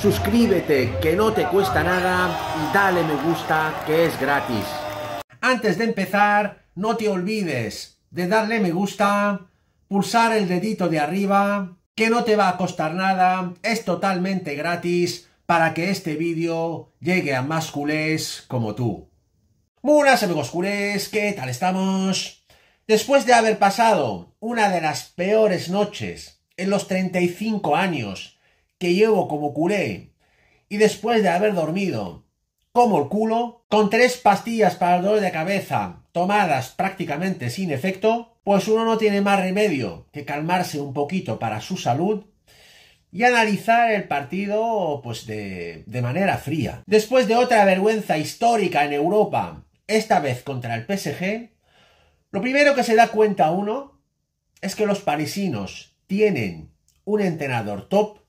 suscríbete que no te cuesta nada y dale me gusta que es gratis. Antes de empezar, no te olvides de darle me gusta, pulsar el dedito de arriba, que no te va a costar nada, es totalmente gratis para que este vídeo llegue a más culés como tú. Buenas amigos culés, ¿qué tal estamos? Después de haber pasado una de las peores noches en los 35 años que llevo como culé y después de haber dormido como el culo, con tres pastillas para el dolor de cabeza tomadas prácticamente sin efecto, pues uno no tiene más remedio que calmarse un poquito para su salud y analizar el partido pues de, de manera fría. Después de otra vergüenza histórica en Europa, esta vez contra el PSG, lo primero que se da cuenta uno es que los parisinos tienen un entrenador top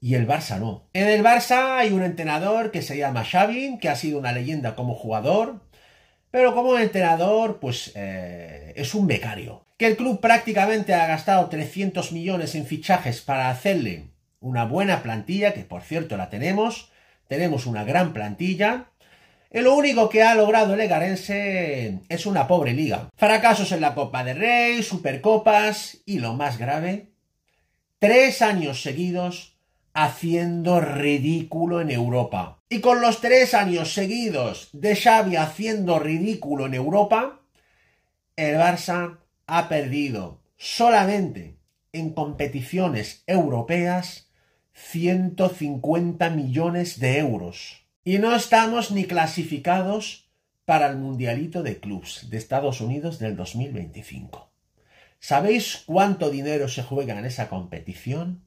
y el Barça no. En el Barça hay un entrenador que se llama Xavi, que ha sido una leyenda como jugador, pero como entrenador, pues eh, es un becario. Que el club prácticamente ha gastado 300 millones en fichajes para hacerle una buena plantilla, que por cierto la tenemos, tenemos una gran plantilla. Y lo único que ha logrado el Egarense es una pobre liga. Fracasos en la Copa de Rey, Supercopas y lo más grave, tres años seguidos haciendo ridículo en Europa. Y con los tres años seguidos de Xavi haciendo ridículo en Europa, el Barça ha perdido solamente en competiciones europeas 150 millones de euros. Y no estamos ni clasificados para el Mundialito de Clubs de Estados Unidos del 2025. ¿Sabéis cuánto dinero se juega en esa competición?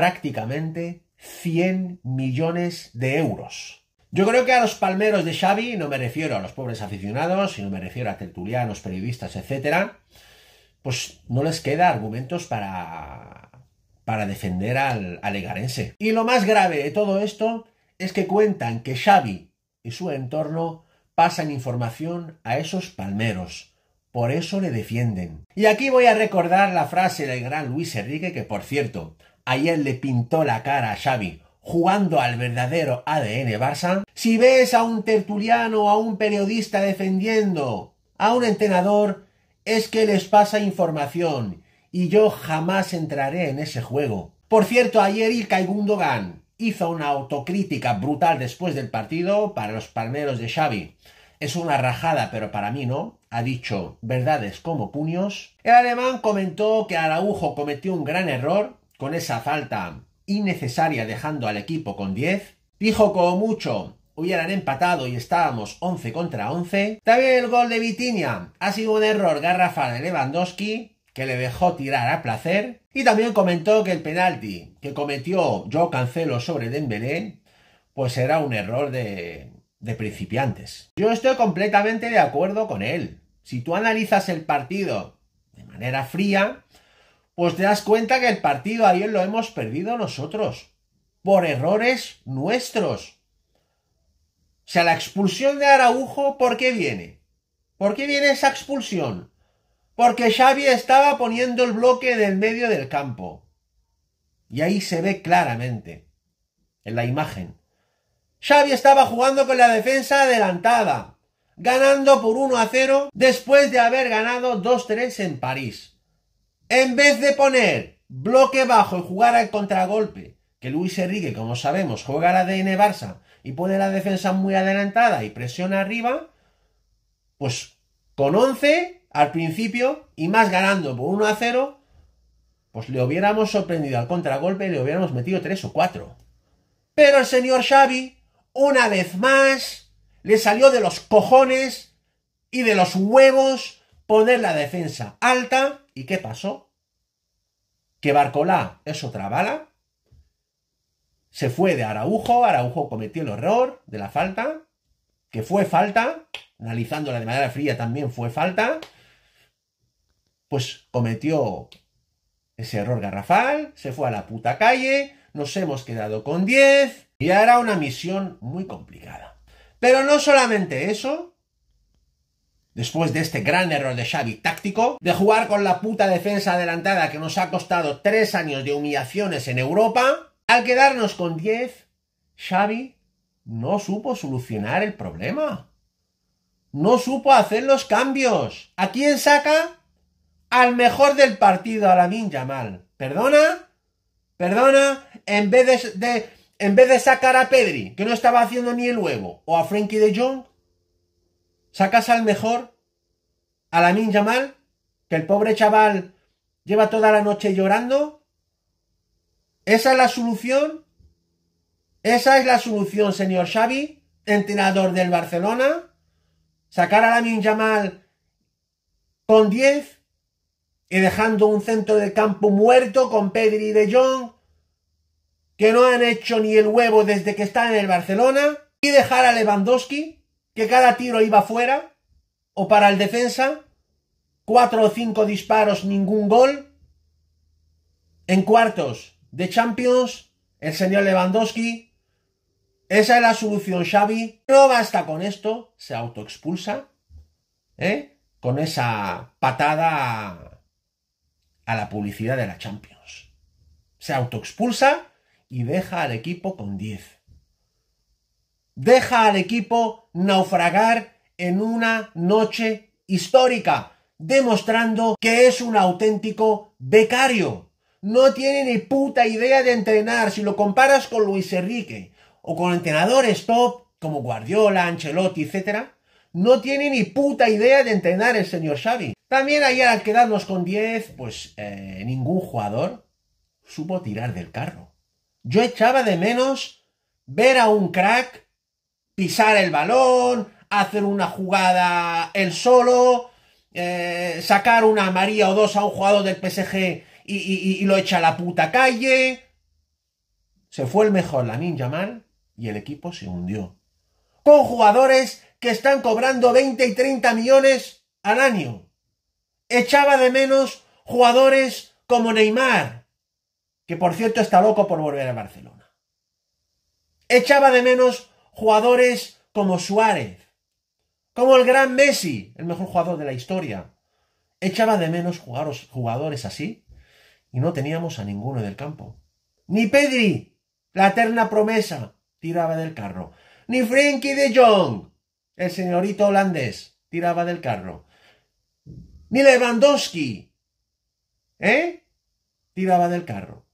prácticamente 100 millones de euros. Yo creo que a los palmeros de Xavi, no me refiero a los pobres aficionados, sino me refiero a tertulianos, periodistas, etc., pues no les queda argumentos para, para defender al, al egarense. Y lo más grave de todo esto es que cuentan que Xavi y su entorno pasan información a esos palmeros, por eso le defienden. Y aquí voy a recordar la frase del gran Luis Enrique, que por cierto, ayer le pintó la cara a Xavi jugando al verdadero ADN Barça. Si ves a un tertuliano o a un periodista defendiendo a un entrenador, es que les pasa información y yo jamás entraré en ese juego. Por cierto, ayer Ilkay Gundogan hizo una autocrítica brutal después del partido para los palmeros de Xavi es una rajada, pero para mí no, ha dicho verdades como puños. El alemán comentó que Araujo cometió un gran error con esa falta innecesaria dejando al equipo con 10. Dijo como mucho hubieran empatado y estábamos 11 contra 11. También el gol de Vitinia ha sido un error garrafal de Lewandowski que le dejó tirar a placer. Y también comentó que el penalti que cometió Joe Cancelo sobre Dembélé pues era un error de, de principiantes. Yo estoy completamente de acuerdo con él. Si tú analizas el partido de manera fría, pues te das cuenta que el partido ayer lo hemos perdido nosotros, por errores nuestros. O sea, la expulsión de Araujo, ¿por qué viene? ¿Por qué viene esa expulsión? Porque Xavi estaba poniendo el bloque en el medio del campo. Y ahí se ve claramente, en la imagen. Xavi estaba jugando con la defensa adelantada, ganando por 1 a 0 después de haber ganado 2-3 en París. En vez de poner bloque bajo y jugar al contragolpe, que Luis Enrique, como sabemos, juega la DN Barça y pone la defensa muy adelantada y presiona arriba, pues con 11 al principio y más ganando por 1 a 0, pues le hubiéramos sorprendido al contragolpe y le hubiéramos metido 3 o 4. Pero el señor Xavi una vez más, le salió de los cojones y de los huevos poner la defensa alta. ¿Y qué pasó? Que Barcolá es otra bala. Se fue de Araujo, Araujo cometió el error de la falta, que fue falta, analizándola de manera fría también fue falta, pues cometió ese error garrafal, se fue a la puta calle, nos hemos quedado con 10, y era una misión muy complicada. Pero no solamente eso, después de este gran error de Xavi táctico, de jugar con la puta defensa adelantada que nos ha costado tres años de humillaciones en Europa, al quedarnos con 10, Xavi no supo solucionar el problema. No supo hacer los cambios. ¿A quién saca? Al mejor del partido, a min Mal. ¿Perdona? ¿Perdona? En vez de en vez de sacar a Pedri, que no estaba haciendo ni el huevo, o a Frankie de Jong, sacas al mejor, a la Min jamal, que el pobre chaval lleva toda la noche llorando. ¿Esa es la solución? ¿Esa es la solución, señor Xavi, entrenador del Barcelona? ¿Sacar a la Min jamal con 10 y dejando un centro de campo muerto con Pedri de Jong? que no han hecho ni el huevo desde que está en el Barcelona, y dejar a Lewandowski, que cada tiro iba fuera, o para el defensa, cuatro o cinco disparos, ningún gol. En cuartos de Champions, el señor Lewandowski. Esa es la solución, Xavi. No basta con esto, se autoexpulsa, ¿eh? Con esa patada a la publicidad de la Champions. Se autoexpulsa y deja al equipo con 10. Deja al equipo naufragar en una noche histórica, demostrando que es un auténtico becario. No tiene ni puta idea de entrenar. Si lo comparas con Luis Enrique o con entrenadores top como Guardiola, Ancelotti, etc., no tiene ni puta idea de entrenar el señor Xavi. También ayer al quedarnos con 10, pues eh, ningún jugador supo tirar del carro. Yo echaba de menos ver a un crack pisar el balón, hacer una jugada el solo, eh, sacar una María o dos a un jugador del PSG y, y, lo echa a la puta calle. Se fue el mejor la ninja mal y el equipo se hundió. Con jugadores que están cobrando 20 y 30 millones al año. Echaba de menos jugadores como Neymar, que por cierto está loco por volver a Barcelona. Echaba de menos jugadores como Suárez, como el gran Messi, el mejor jugador de la historia. Echaba de menos jugadores así y no teníamos a ninguno del campo. Ni Pedri, la eterna promesa, tiraba del carro. Ni Frenkie de Jong, el señorito holandés, tiraba del carro. Ni Lewandowski, ¿eh? Tiraba del carro.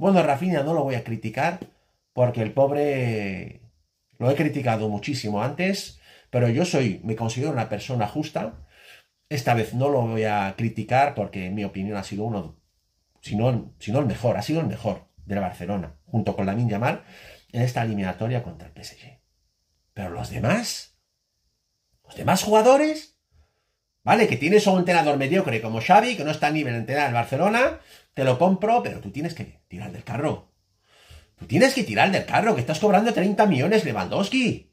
Bueno, Rafinha no lo voy a criticar porque el pobre lo he criticado muchísimo antes, pero yo soy, me considero una persona justa. Esta vez no lo voy a criticar porque en mi opinión ha sido uno, si no, el mejor, ha sido el mejor de la Barcelona, junto con la mar en esta eliminatoria contra el PSG. Pero los demás, los demás jugadores, ¿Vale? Que tienes un entrenador mediocre como Xavi, que no está a nivel de entrenar en Barcelona, te lo compro, pero tú tienes que tirar del carro. Tú tienes que tirar del carro, que estás cobrando 30 millones, Lewandowski.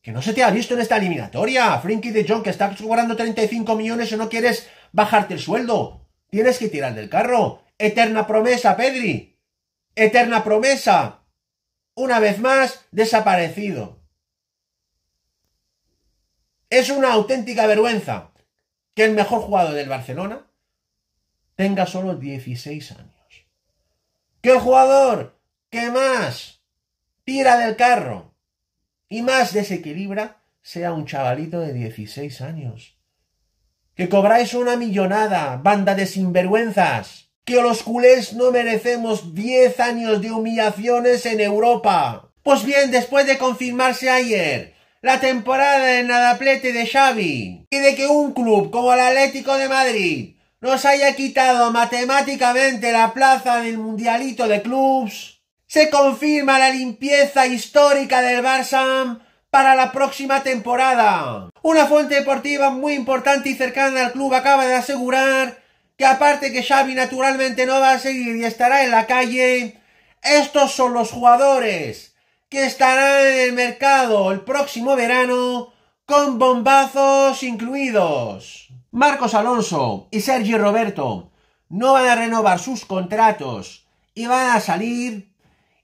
Que no se te ha visto en esta eliminatoria. Frinky de John que estás cobrando 35 millones y no quieres bajarte el sueldo. Tienes que tirar del carro. Eterna promesa, Pedri. Eterna promesa. Una vez más, desaparecido. Es una auténtica vergüenza que el mejor jugador del Barcelona tenga solo 16 años. Que el jugador que más tira del carro y más desequilibra sea un chavalito de 16 años. Que cobráis una millonada, banda de sinvergüenzas. Que los culés no merecemos 10 años de humillaciones en Europa. Pues bien, después de confirmarse ayer la temporada de nadaplete de Xavi y de que un club como el Atlético de Madrid nos haya quitado matemáticamente la plaza del Mundialito de Clubs, se confirma la limpieza histórica del Barça para la próxima temporada. Una fuente deportiva muy importante y cercana al club acaba de asegurar que aparte que Xavi naturalmente no va a seguir y estará en la calle, estos son los jugadores que estarán en el mercado el próximo verano con bombazos incluidos. Marcos Alonso y Sergio Roberto no van a renovar sus contratos y van a salir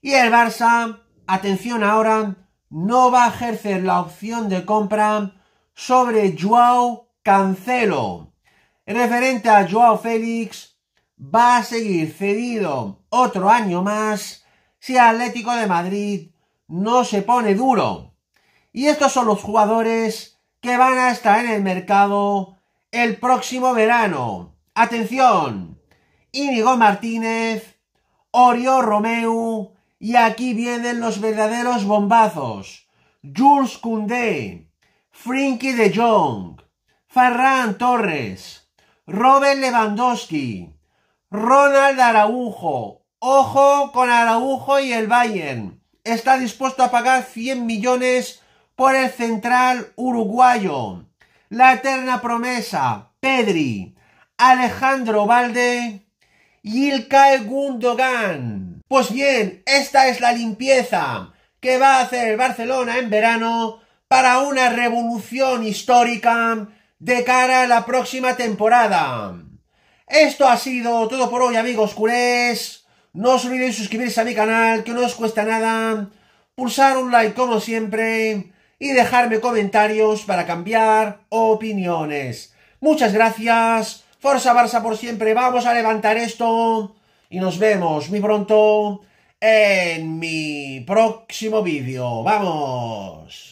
y el Barça, atención ahora, no va a ejercer la opción de compra sobre Joao Cancelo. Referente a Joao Félix, va a seguir cedido otro año más si Atlético de Madrid no se pone duro. Y estos son los jugadores que van a estar en el mercado el próximo verano. Atención, Íñigo Martínez, Orio Romeu, y aquí vienen los verdaderos bombazos. Jules Koundé, Frinky de Jong, Farran Torres, Robert Lewandowski, Ronald Araujo. Ojo con Araujo y el Bayern está dispuesto a pagar 100 millones por el central uruguayo. La eterna promesa, Pedri, Alejandro Valde y Ilkay Gundogan. Pues bien, esta es la limpieza que va a hacer Barcelona en verano para una revolución histórica de cara a la próxima temporada. Esto ha sido todo por hoy, amigos culés. No os olvidéis suscribirse a mi canal, que no os cuesta nada. Pulsar un like como siempre. Y dejarme comentarios para cambiar opiniones. Muchas gracias. Forza Barça por siempre. Vamos a levantar esto. Y nos vemos muy pronto en mi próximo vídeo. ¡Vamos!